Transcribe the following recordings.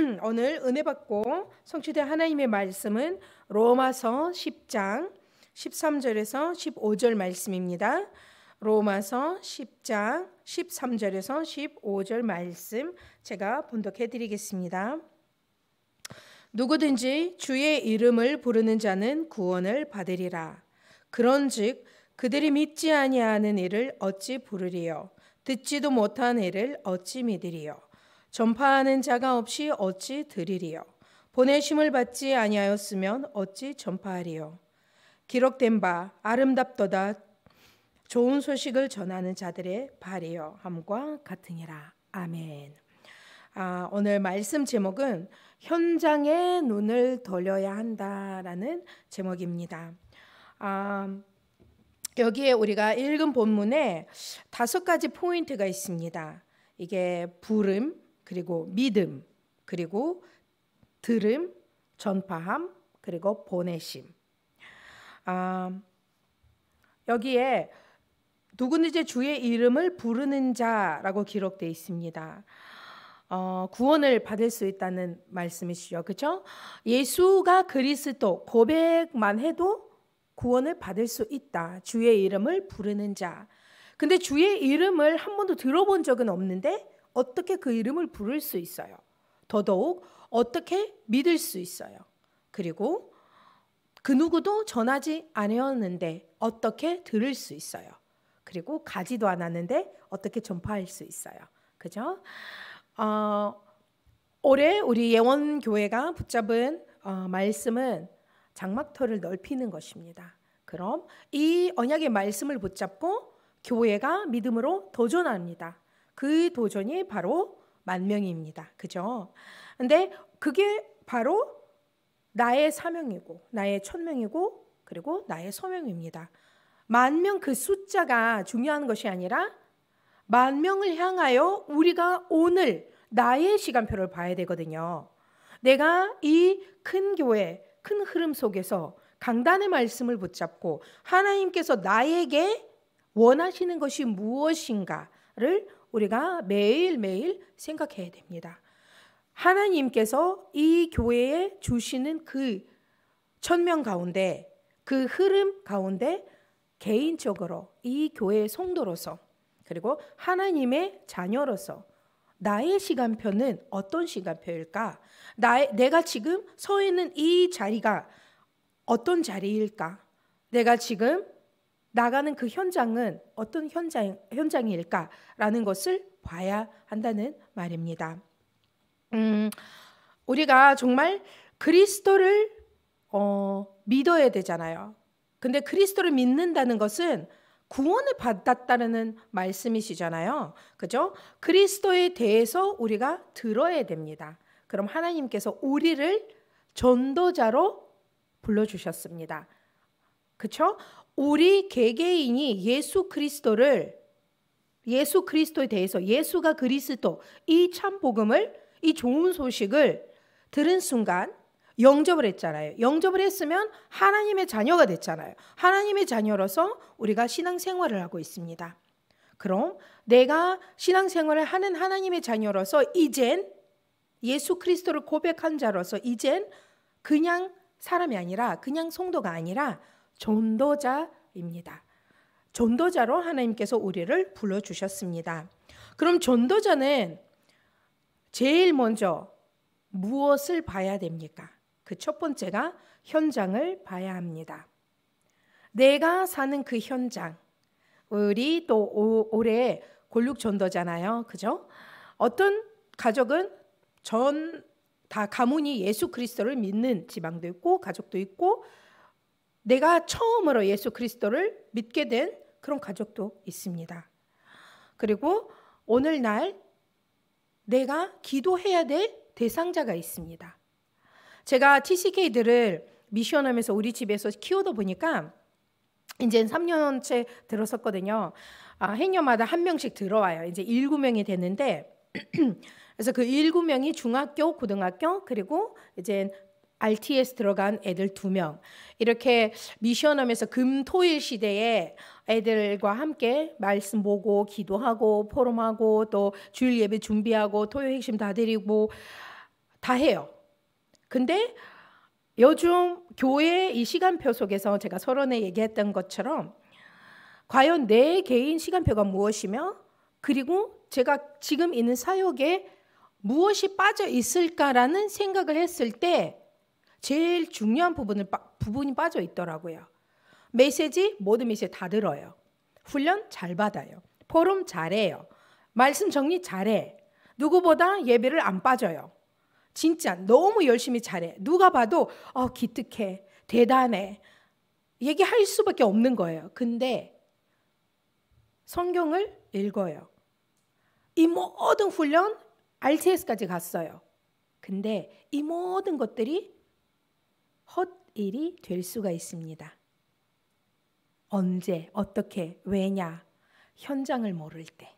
음, 오늘 은혜 받고 성취된 하나님의 말씀은 로마서 10장 13절에서 15절 말씀입니다. 로마서 10장 13절에서 15절 말씀 제가 본독해 드리겠습니다. 누구든지 주의 이름을 부르는 자는 구원을 받으리라. 그런즉 그들이 믿지 아니하는 이를 어찌 부르리요 듣지도 못한 이를 어찌 믿으리요 전파하는 자가 없이 어찌 드리리요? 보내심을 받지 아니하였으면 어찌 전파하리요? 기록된 바 아름답도다 좋은 소식을 전하는 자들의 발이요 함과 같으니라. 아멘. 아, 오늘 말씀 제목은 현장에 눈을 돌려야 한다라는 제목입니다. 아, 여기에 우리가 읽은 본문에 다섯 가지 포인트가 있습니다. 이게 부름, 그리고 믿음, 그리고 들음, 전파함, 그리고 보내심. 아, 여기에 누구든지 주의 이름을 부르는 자라고 기록되 어 있습니다. 어, 구원을 받을 수 있다는 말씀이시죠. 그렇죠? 예수가 그리스도 고백만 해도 구원을 받을 수 있다. 주의 이름을 부르는 자. 근데 주의 이름을 한 번도 들어본 적은 없는데 어떻게 그 이름을 부를 수 있어요? 더더욱 어떻게 믿을 수 있어요? 그리고 그 누구도 전하지 않았는데 어떻게 들을 수 있어요? 그리고 가지도 않았는데 어떻게 전파할 수 있어요? 그죠? 어, 올해 우리 예원 교회가 붙잡은 어, 말씀은 장막터를 넓히는 것입니다. 그럼 이 언약의 말씀을 붙잡고 교회가 믿음으로 도전합니다. 그 도전이 바로 만명입니다. 그죠? 근데 그게 바로 나의 사명이고 나의 천명이고 그리고 나의 소명입니다. 만명 그 숫자가 중요한 것이 아니라 만명을 향하여 우리가 오늘 나의 시간표를 봐야 되거든요. 내가 이 큰 교회, 큰 흐름 속에서 강단의 말씀을 붙잡고 하나님께서 나에게 원하시는 것이 무엇인가를 우리가 매일매일 생각해야 됩니다. 하나님께서 이 교회에 주시는 그 천명 가운데 그 흐름 가운데 개인적으로 이 교회의 성도로서 그리고 하나님의 자녀로서 나의 시간표는 어떤 시간표일까? 나의, 내가 지금 서 있는 이 자리가 어떤 자리일까? 내가 지금 나가는 그 현장은 어떤 현장, 현장일까라는 것을 봐야 한다는 말입니다. 음, 우리가 정말 그리스도를 어, 믿어야 되잖아요. 근데 그리스도를 믿는다는 것은 구원을 받았다는 말씀이시잖아요. 그죠? 그리스도에 대해서 우리가 들어야 됩니다. 그럼 하나님께서 우리를 전도자로 불러주셨습니다. 그쵸? 우리 개개인이 예수 그리스도를 예수 그리스도에 대해서 예수가 그리스도 이 참 복음을 이 좋은 소식을 들은 순간 영접을 했잖아요. 영접을 했으면 하나님의 자녀가 됐잖아요. 하나님의 자녀로서 우리가 신앙생활을 하고 있습니다. 그럼 내가 신앙생활을 하는 하나님의 자녀로서 이젠 예수 그리스도를 고백한 자로서 이젠 그냥 사람이 아니라 그냥 성도가 아니라 전도자입니다. 전도자로 하나님께서 우리를 불러 주셨습니다. 그럼 전도자는 제일 먼저 무엇을 봐야 됩니까? 그 첫 번째가 현장을 봐야 합니다. 내가 사는 그 현장. 우리 또 오, 올해 골육 전도잖아요. 그죠? 어떤 가족은 전 다 가문이 예수 그리스도를 믿는 지방도 있고 가족도 있고 내가 처음으로 예수 그리스도를 믿게 된 그런 가족도 있습니다. 그리고 오늘날 내가 기도해야 될 대상자가 있습니다. 제가 TCK들을 미션하면서 우리 집에서 키우다 보니까 이제 3년째 들었었거든요. 아, 행여마다 한 명씩 들어와요. 이제 7명이 되는데 그래서 그 7명이 중학교, 고등학교 그리고 이제 RTS 들어간 애들 두 명 이렇게 미션하면서 금토일 시대에 애들과 함께 말씀 보고 기도하고 포럼하고 또 주일 예배 준비하고 토요 핵심 다 드리고 다 해요. 근데 요즘 교회 이 시간표 속에서 제가 서론에 얘기했던 것처럼 과연 내 개인 시간표가 무엇이며 그리고 제가 지금 있는 사역에 무엇이 빠져 있을까라는 생각을 했을 때 제일 중요한 부분을 부분이 빠져 있더라고요. 메시지 모든 메시지 다 들어요. 훈련 잘 받아요. 포럼 잘해요. 말씀 정리 잘해. 누구보다 예배를 안 빠져요. 진짜 너무 열심히 잘해. 누가 봐도 어 기특해. 대단해. 얘기할 수밖에 없는 거예요. 근데 성경을 읽어요. 이 모든 훈련 RTS까지 갔어요. 근데 이 모든 것들이 헛일이 될 수가 있습니다. 언제, 어떻게, 왜냐, 현장을 모를 때.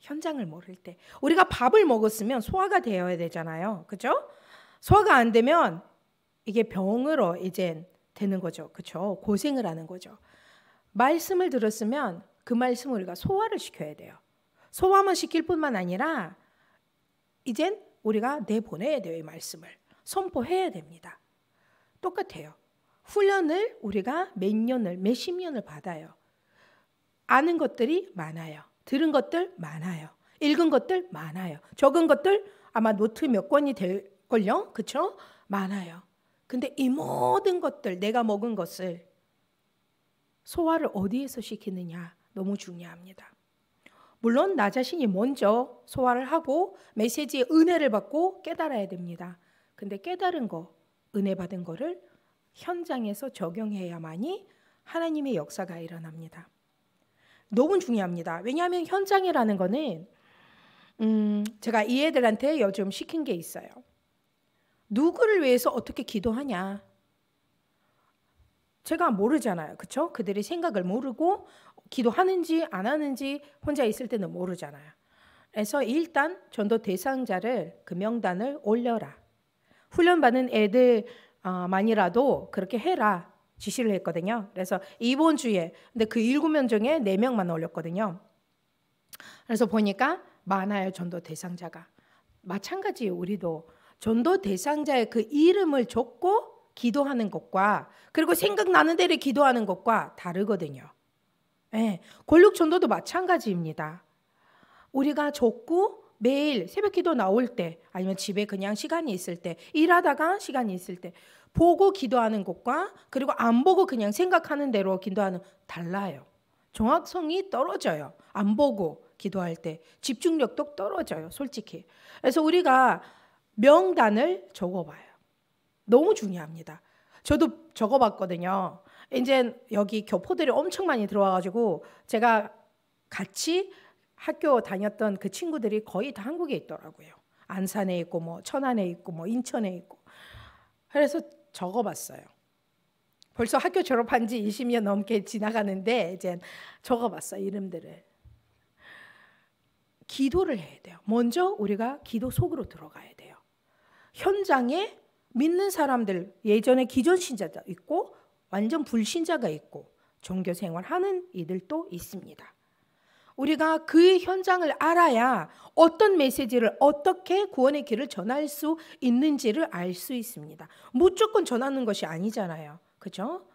현장을 모를 때. 우리가 밥을 먹었으면 소화가 되어야 되잖아요. 그죠? 소화가 안 되면 이게 병으로 이젠 되는 거죠. 그쵸? 고생을 하는 거죠. 말씀을 들었으면 그 말씀을 우리가 소화를 시켜야 돼요. 소화만 시킬 뿐만 아니라 이젠 우리가 내보내야 돼요. 이 말씀을. 선포해야 됩니다. 똑같아요. 훈련을 우리가 몇 년을, 몇 십 년을 받아요. 아는 것들이 많아요. 들은 것들 많아요. 읽은 것들 많아요. 적은 것들 아마 노트 몇 권이 될걸요? 그쵸? 많아요. 근데 이 모든 것들, 내가 먹은 것을 소화를 어디에서 시키느냐 너무 중요합니다. 물론 나 자신이 먼저 소화를 하고 메시지의 은혜를 받고 깨달아야 됩니다. 근데 깨달은 거 은혜 받은 거를 현장에서 적용해야만이 하나님의 역사가 일어납니다. 너무 중요합니다. 왜냐하면 현장이라는 거는 음, 제가 이 애들한테 요즘 시킨 게 있어요. 누구를 위해서 어떻게 기도하냐. 제가 모르잖아요. 그쵸? 그들의 생각을 모르고 기도하는지 안 하는지 혼자 있을 때는 모르잖아요. 그래서 일단 전도 대상자를 그 명단을 올려라. 훈련받은 애들만이라도 아, 그렇게 해라 지시를 했거든요. 그래서 이번 주에 근데 그 일곱 명 중에 네 명만 올렸거든요. 그래서 보니까 많아요 전도 대상자가 마찬가지 우리도 전도 대상자의 그 이름을 적고 기도하는 것과 그리고 생각나는 대로 기도하는 것과 다르거든요. 예, 권력 전도도 마찬가지입니다. 우리가 적고 매일 새벽 기도 나올 때 아니면 집에 그냥 시간이 있을 때 일하다가 시간이 있을 때 보고 기도하는 것과 그리고 안 보고 그냥 생각하는 대로 기도하는 달라요. 정확성이 떨어져요. 안 보고 기도할 때 집중력도 떨어져요. 솔직히. 그래서 우리가 명단을 적어봐요. 너무 중요합니다. 저도 적어봤거든요. 이제 여기 교포들이 엄청 많이 들어와가지고 제가 같이 학교 다녔던 그 친구들이 거의 다 한국에 있더라고요. 안산에 있고 뭐 천안에 있고 뭐 인천에 있고. 그래서 적어봤어요. 벌써 학교 졸업한 지 20년 넘게 지나가는데 이제 적어봤어요. 이름들을. 기도를 해야 돼요. 먼저 우리가 기도 속으로 들어가야 돼요. 현장에 믿는 사람들 예전에 기존 신자도 있고 완전 불신자가 있고 종교 생활하는 이들도 있습니다. 우리가 그 현장을 알아야 어떤 메시지를 어떻게 구원의 길을 전할 수 있는지를 알 수 있습니다. 무조건 전하는 것이 아니잖아요. 그죠?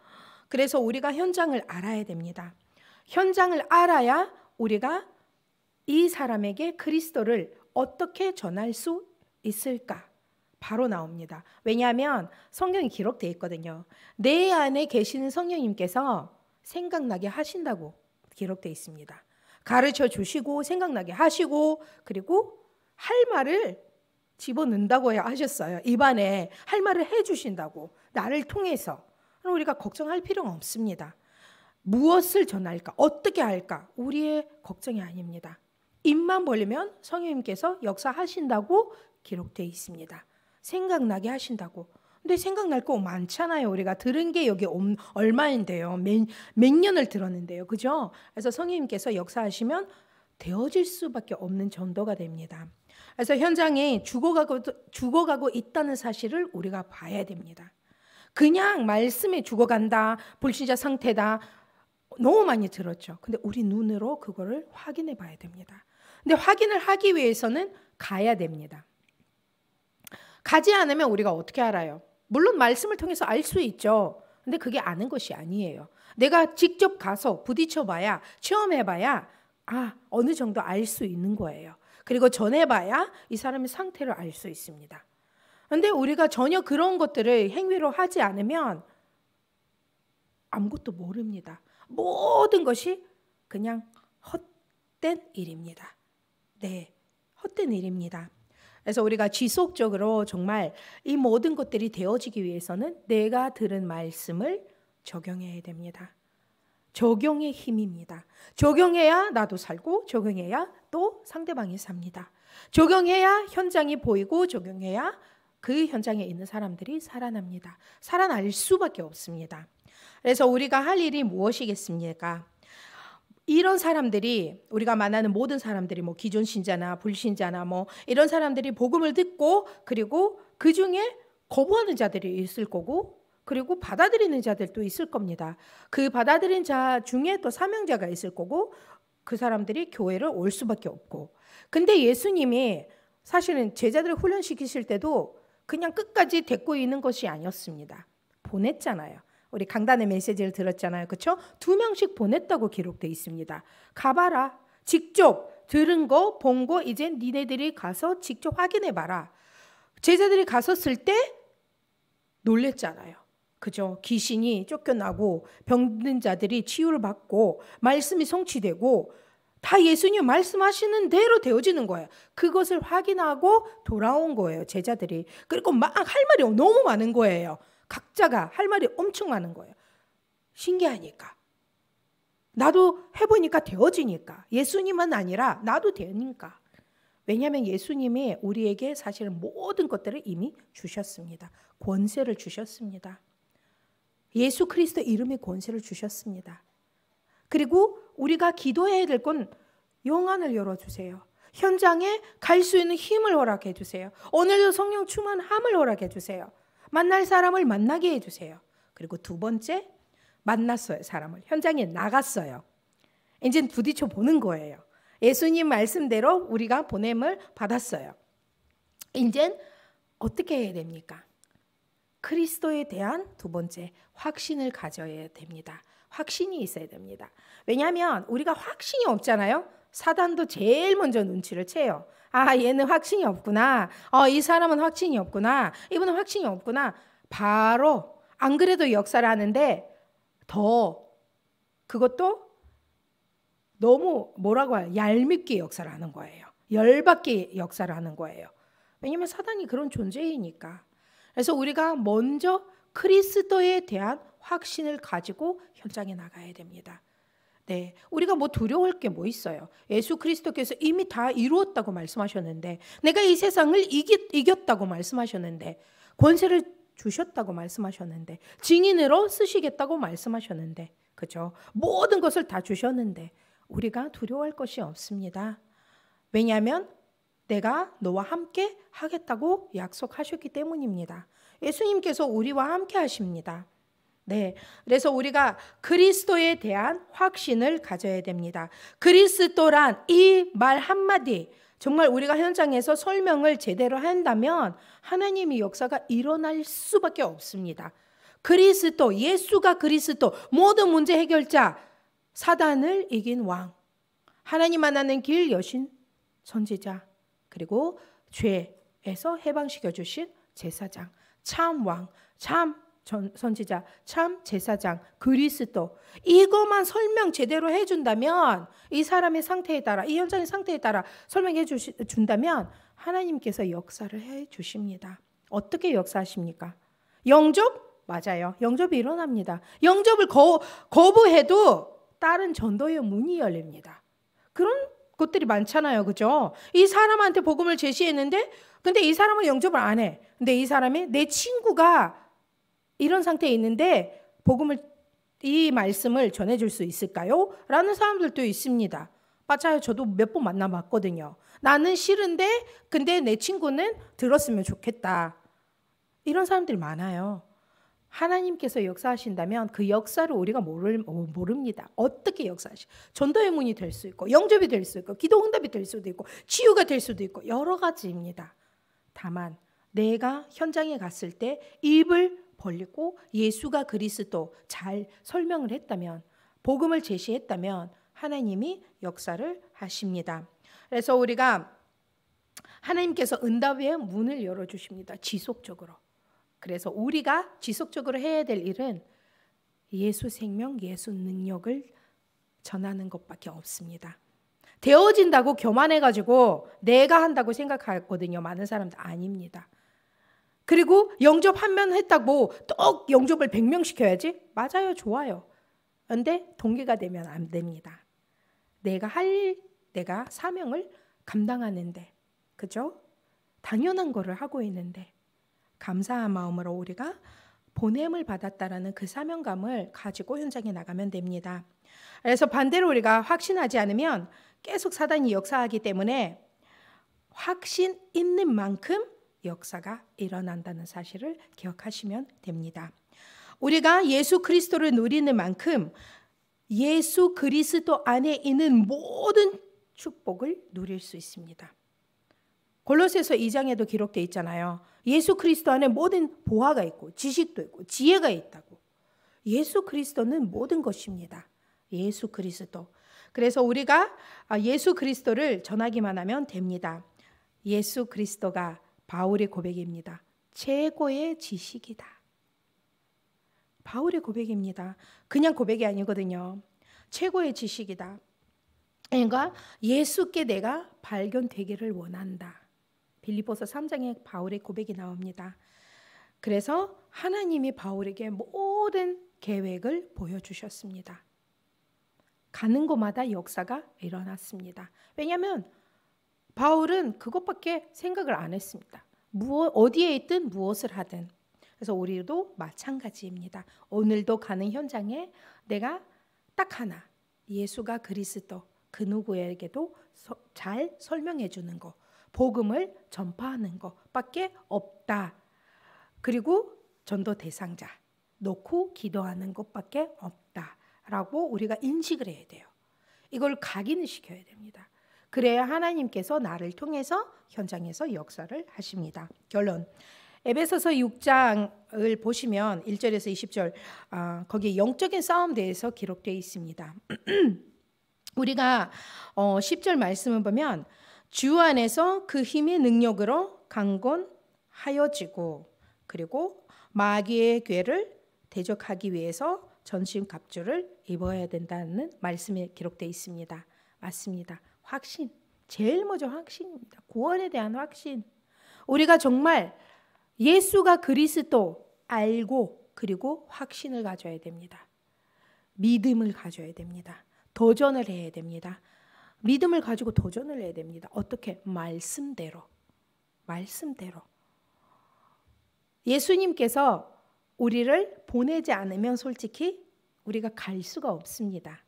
그래서 우리가 현장을 알아야 됩니다. 현장을 알아야 우리가 이 사람에게 그리스도를 어떻게 전할 수 있을까? 바로 나옵니다. 왜냐하면 성경이 기록되어 있거든요. 내 안에 계시는 성령님께서 생각나게 하신다고 기록되어 있습니다. 가르쳐 주시고 생각나게 하시고 그리고 할 말을 집어넣는다고 하셨어요. 입안에 할 말을 해 주신다고 나를 통해서 우리가 걱정할 필요는 없습니다. 무엇을 전할까? 어떻게 할까? 우리의 걱정이 아닙니다. 입만 벌리면 성령님께서 역사하신다고 기록되어 있습니다. 생각나게 하신다고 근데 생각날 거 많잖아요. 우리가 들은 게 여기 얼마인데요. 몇, 몇 년을 들었는데요. 그죠? 그래서 성님께서 역사하시면 되어질 수밖에 없는 전도가 됩니다. 그래서 현장에 죽어가고, 죽어가고 있다는 사실을 우리가 봐야 됩니다. 그냥 말씀에 죽어간다, 불신자 상태다, 너무 많이 들었죠. 근데 우리 눈으로 그거를 확인해 봐야 됩니다. 근데 확인을 하기 위해서는 가야 됩니다. 가지 않으면 우리가 어떻게 알아요? 물론 말씀을 통해서 알 수 있죠. 근데 그게 아는 것이 아니에요. 내가 직접 가서 부딪혀봐야, 체험해봐야, 아, 어느 정도 알 수 있는 거예요. 그리고 전해봐야 이 사람의 상태를 알 수 있습니다. 근데 우리가 전혀 그런 것들을 행위로 하지 않으면 아무것도 모릅니다. 모든 것이 그냥 헛된 일입니다. 네, 헛된 일입니다. 그래서 우리가 지속적으로 정말 이 모든 것들이 되어지기 위해서는 내가 들은 말씀을 적용해야 됩니다. 적용의 힘입니다. 적용해야 나도 살고 적용해야 또 상대방이 삽니다. 적용해야 현장이 보이고 적용해야 그 현장에 있는 사람들이 살아납니다. 살아날 수밖에 없습니다. 그래서 우리가 할 일이 무엇이겠습니까? 이런 사람들이 우리가 만나는 모든 사람들이 뭐 기존 신자나 불신자나 뭐 이런 사람들이 복음을 듣고 그리고 그 중에 거부하는 자들이 있을 거고 그리고 받아들이는 자들도 있을 겁니다. 그 받아들인 자 중에 또 사명자가 있을 거고 그 사람들이 교회를 올 수밖에 없고 근데 예수님이 사실은 제자들을 훈련시키실 때도 그냥 끝까지 데리고 있는 것이 아니었습니다. 보냈잖아요. 우리 강단의 메시지를 들었잖아요. 그렇죠? 두 명씩 보냈다고 기록돼 있습니다. 가봐라. 직접 들은 거, 본 거 이제 니네들이 가서 직접 확인해 봐라. 제자들이 갔었을 때 놀랬잖아요. 그죠? 귀신이 쫓겨나고 병든 자들이 치유를 받고 말씀이 성취되고 다 예수님 말씀하시는 대로 되어지는 거예요. 그것을 확인하고 돌아온 거예요, 제자들이. 그리고 막 할 말이 너무 많은 거예요. 각자가 할 말이 엄청 많은 거예요. 신기하니까. 나도 해보니까 되어지니까. 예수님은 아니라 나도 되니까. 왜냐하면 예수님이 우리에게 사실 모든 것들을 이미 주셨습니다. 권세를 주셨습니다. 예수 그리스도 이름의 권세를 주셨습니다. 그리고 우리가 기도해야 될 건 영안을 열어주세요. 현장에 갈 수 있는 힘을 허락해 주세요. 오늘도 성령 충만함을 허락해 주세요. 만날 사람을 만나게 해주세요. 그리고 두 번째, 만났어요, 사람을. 현장에 나갔어요. 이제 부딪혀 보는 거예요. 예수님 말씀대로 우리가 보냄을 받았어요. 이젠 어떻게 해야 됩니까? 그리스도에 대한 두 번째 확신을 가져야 됩니다. 확신이 있어야 됩니다. 왜냐하면 우리가 확신이 없잖아요. 사단도 제일 먼저 눈치를 채요. 아, 얘는 확신이 없구나. 어, 이 사람은 확신이 없구나. 이분은 확신이 없구나. 바로 안 그래도 역사를 하는데 더 그것도 너무 뭐라고 해요? 얄밉게 역사를 하는 거예요. 열받게 역사를 하는 거예요. 왜냐면 사단이 그런 존재이니까. 그래서 우리가 먼저 그리스도에 대한 확신을 가지고 현장에 나가야 됩니다. 네, 우리가 뭐 두려울 게 뭐 있어요? 예수 그리스도께서 이미 다 이루었다고 말씀하셨는데, 내가 이 세상을 이기, 이겼다고 말씀하셨는데, 권세를 주셨다고 말씀하셨는데, 증인으로 쓰시겠다고 말씀하셨는데, 그죠? 모든 것을 다 주셨는데, 우리가 두려워할 것이 없습니다. 왜냐하면 내가 너와 함께 하겠다고 약속하셨기 때문입니다. 예수님께서 우리와 함께 하십니다. 네. 그래서 우리가 그리스도에 대한 확신을 가져야 됩니다. 그리스도란 이 말 한마디 정말 우리가 현장에서 설명을 제대로 한다면 하나님의 역사가 일어날 수밖에 없습니다. 그리스도, 예수가 그리스도, 모든 문제 해결자, 사단을 이긴 왕, 하나님 만나는 길 여신, 선지자, 그리고 죄에서 해방시켜 주신 제사장, 참 왕, 참 전, 선지자, 참 제사장, 그리스도 이것만 설명 제대로 해준다면 이 사람의 상태에 따라 이 현장의 상태에 따라 설명해 주시, 준다면 하나님께서 역사를 해 주십니다. 어떻게 역사하십니까? 영접? 맞아요. 영접이 일어납니다. 영접을 거, 거부해도 다른 전도의 문이 열립니다. 그런 것들이 많잖아요. 그죠? 이 사람한테 복음을 제시했는데 근데 이 사람은 영접을 안 해. 근데 이 사람이 내 친구가 이런 상태에 있는데 복음을 이 말씀을 전해줄 수 있을까요? 라는 사람들도 있습니다. 맞아요. 저도 몇 번 만나봤거든요. 나는 싫은데 근데 내 친구는 들었으면 좋겠다. 이런 사람들 많아요. 하나님께서 역사하신다면 그 역사를 우리가 모를, 어, 모릅니다. 어떻게 역사하시? 전도의 문이 될 수 있고 영접이 될 수 있고 기도 응답이 될 수도 있고 치유가 될 수도 있고 여러 가지입니다. 다만 내가 현장에 갔을 때 입을 벌리고 예수가 그리스도 잘 설명을 했다면 복음을 제시했다면 하나님이 역사를 하십니다. 그래서 우리가 하나님께서 응답의 문을 열어 주십니다. 지속적으로. 그래서 우리가 지속적으로 해야 될 일은 예수 생명, 예수 능력을 전하는 것밖에 없습니다. 되어진다고 교만해가지고 내가 한다고 생각하거든요. 많은 사람들 아닙니다. 그리고 영접한 면 했다고 똑 영접을 100명 시켜야지? 맞아요. 좋아요. 그런데 동기가 되면 안 됩니다. 내가 할 일, 내가 사명을 감당하는데, 그죠? 당연한 거를 하고 있는데, 감사한 마음으로 우리가 보냄을 받았다라는 그 사명감을 가지고 현장에 나가면 됩니다. 그래서 반대로 우리가 확신하지 않으면 계속 사단이 역사하기 때문에 확신 있는 만큼 역사가 일어난다는 사실을 기억하시면 됩니다. 우리가 예수 그리스도를 누리는 만큼 예수 그리스도 안에 있는 모든 축복을 누릴 수 있습니다. 골로새서 2장에도 기록되어 있잖아요. 예수 그리스도 안에 모든 보화가 있고 지식도 있고 지혜가 있다고. 예수 그리스도는 모든 것입니다. 예수 그리스도. 그래서 우리가 아, 예수 그리스도를 전하기만 하면 됩니다. 예수 그리스도가 바울의 고백입니다. 최고의 지식이다. 바울의 고백입니다. 그냥 고백이 아니거든요. 최고의 지식이다. 그러니까 예수께 내가 발견되기를 원한다. 빌리포서 3장에 바울의 고백이 나옵니다. 그래서 하나님이 바울에게 모든 계획을 보여주셨습니다. 가는 곳마다 역사가 일어났습니다. 왜냐하면 바울은 그것밖에 생각을 안 했습니다. 무엇 어디에 있든 무엇을 하든. 그래서 우리도 마찬가지입니다. 오늘도 가는 현장에 내가 딱 하나 예수가 그리스도 그 누구에게도 서, 잘 설명해 주는 거 복음을 전파하는 것밖에 없다. 그리고 전도 대상자 놓고 기도하는 것밖에 없다라고 우리가 인식을 해야 돼요. 이걸 각인 시켜야 됩니다. 그래야 하나님께서 나를 통해서 현장에서 역사를 하십니다. 결론. 에베소서 6장을 보시면 1절에서 20절 아, 거기에 영적인 싸움 대해서 기록되어 있습니다. 우리가 어, 10절 말씀을 보면 주 안에서 그 힘의 능력으로 강건하여지고 그리고 마귀의 괴를 대적하기 위해서 전신 갑주를 입어야 된다는 말씀이 기록되어 있습니다. 맞습니다. 확신. 제일 먼저 확신입니다. 구원에 대한 확신. 우리가 정말 예수가 그리스도 알고 그리고 확신을 가져야 됩니다. 믿음을 가져야 됩니다. 도전을 해야 됩니다. 믿음을 가지고 도전을 해야 됩니다. 어떻게? 말씀대로. 말씀대로. 예수님께서 우리를 보내지 않으면 솔직히 우리가 갈 수가 없습니다.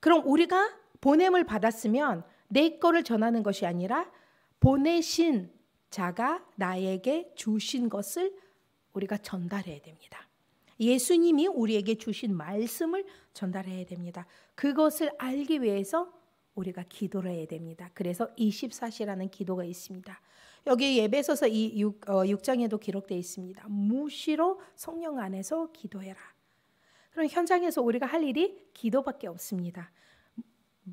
그럼 우리가 보냄을 받았으면 내 거를 전하는 것이 아니라 보내신 자가 나에게 주신 것을 우리가 전달해야 됩니다. 예수님이 우리에게 주신 말씀을 전달해야 됩니다. 그것을 알기 위해서 우리가 기도를 해야 됩니다. 그래서 24시라는 기도가 있습니다. 여기 예배소서 이 6, 어, 장에도 기록되어 있습니다. 무시로 성령 안에서 기도해라. 그럼 현장에서 우리가 할 일이 기도밖에 없습니다.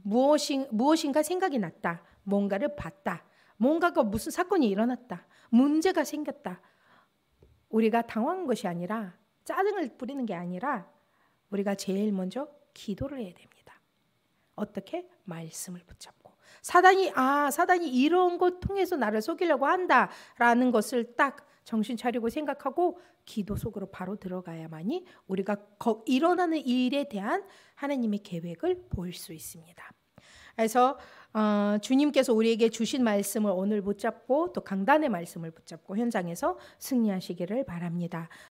무엇인, 무엇인가 생각이 났다. 뭔가를 봤다. 뭔가가 무슨 사건이 일어났다. 문제가 생겼다. 우리가 당황한 것이 아니라 짜증을 뿌리는게 아니라 우리가 제일 먼저 기도를 해야 됩니다. 어떻게 말씀을 붙잡고 사단이 아 사단이 이런 것 통해서 나를 속이려고 한다라는 것을 딱 정신 차리고 생각하고 기도 속으로 바로 들어가야만이 우리가 일어나는 일에 대한 하나님의 계획을 볼 수 있습니다. 그래서 어, 주님께서 우리에게 주신 말씀을 오늘 붙잡고 또 강단의 말씀을 붙잡고 현장에서 승리하시기를 바랍니다.